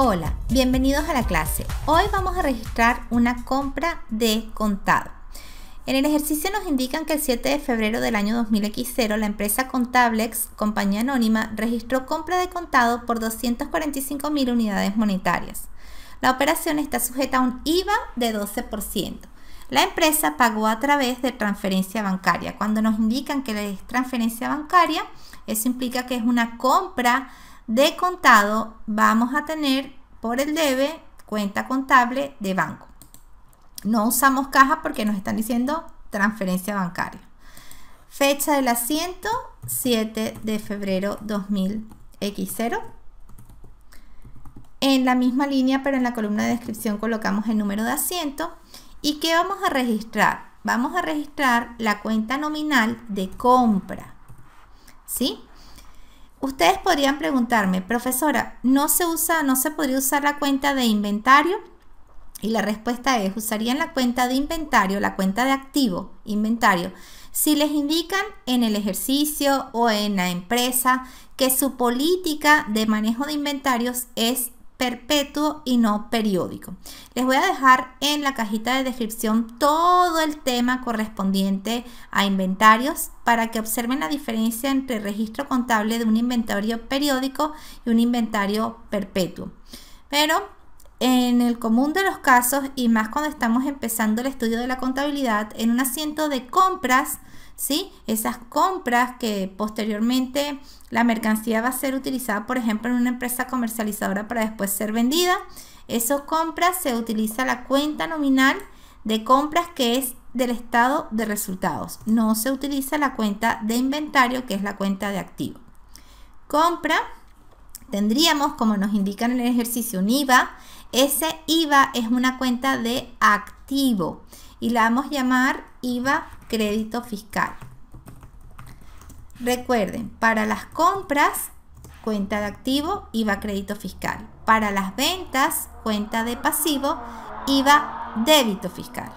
Hola, bienvenidos a la clase. Hoy vamos a registrar una compra de contado. En el ejercicio nos indican que el 7 de febrero del año 2000X0 la empresa Contablex, compañía anónima, registró compra de contado por 245 mil unidades monetarias. La operación está sujeta a un IVA de 12%. La empresa pagó a través de transferencia bancaria. Cuando nos indican que es transferencia bancaria, eso implica que es una compra de contado. Vamos a tener por el debe, cuenta contable de banco. No usamos caja porque nos están diciendo transferencia bancaria. Fecha del asiento 7 de febrero 2000X0. En la misma línea, pero en la columna de descripción colocamos el número de asiento. ¿Y qué vamos a registrar? Vamos a registrar la cuenta nominal de compra. ¿Sí? Ustedes podrían preguntarme, profesora, ¿no se usa, no se podría usar la cuenta de inventario? Y la respuesta es, usarían la cuenta de inventario, la cuenta de activo, inventario, si les indican en el ejercicio o en la empresa que su política de manejo de inventarios es perpetuo y no periódico. Les voy a dejar en la cajita de descripción todo el tema correspondiente a inventarios para que observen la diferencia entre registro contable de un inventario periódico y un inventario perpetuo. Pero en el común de los casos, y más cuando estamos empezando el estudio de la contabilidad, en un asiento de compras, ¿sí? Esas compras que posteriormente la mercancía va a ser utilizada, por ejemplo, en una empresa comercializadora para después ser vendida. Esas compras se utiliza la cuenta nominal de compras que es del estado de resultados. No se utiliza la cuenta de inventario, que es la cuenta de activo. Compra, tendríamos, como nos indican en el ejercicio, un IVA. Ese IVA es una cuenta de activo y la vamos a llamar IVA crédito fiscal. Recuerden, para las compras, cuenta de activo, IVA crédito fiscal. Para las ventas, cuenta de pasivo, IVA débito fiscal.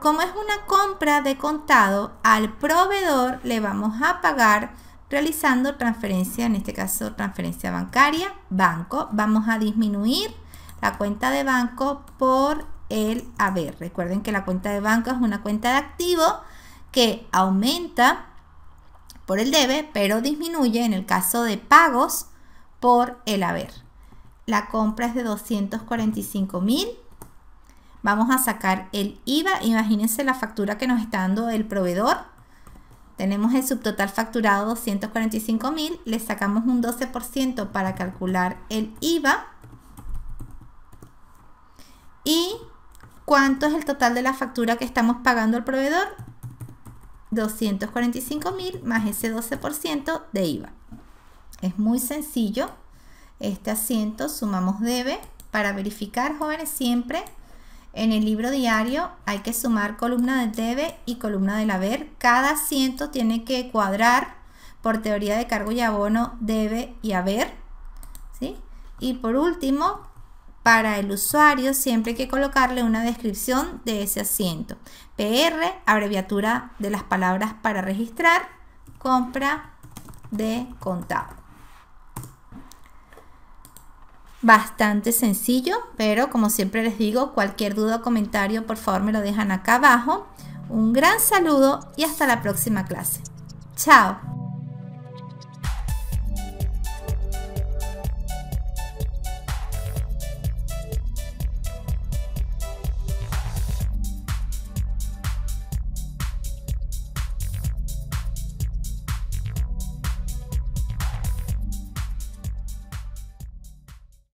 Como es una compra de contado, al proveedor le vamos a pagar realizando transferencia, en este caso transferencia bancaria, banco. Vamos a disminuir la cuenta de banco por el haber. Recuerden que la cuenta de banco es una cuenta de activo que aumenta por el debe, pero disminuye en el caso de pagos por el haber. La compra es de 245 mil. Vamos a sacar el IVA. Imagínense la factura que nos está dando el proveedor. Tenemos el subtotal facturado 245 mil. Le sacamos un 12% para calcular el IVA. Y ¿Cuánto es el total de la factura que estamos pagando al proveedor? 245 mil más ese 12% de IVA. Es muy sencillo. Este asiento sumamos debe. Para verificar, jóvenes, siempre en el libro diario hay que sumar columna de debe y columna del haber. Cada asiento tiene que cuadrar por teoría de cargo y abono debe y haber. ¿sí? Y por último, para el usuario siempre hay que colocarle una descripción de ese asiento. PR, abreviatura de las palabras para registrar, compra de contado. Bastante sencillo, pero como siempre les digo, cualquier duda o comentario por favor me lo dejan acá abajo. Un gran saludo y hasta la próxima clase. Chao.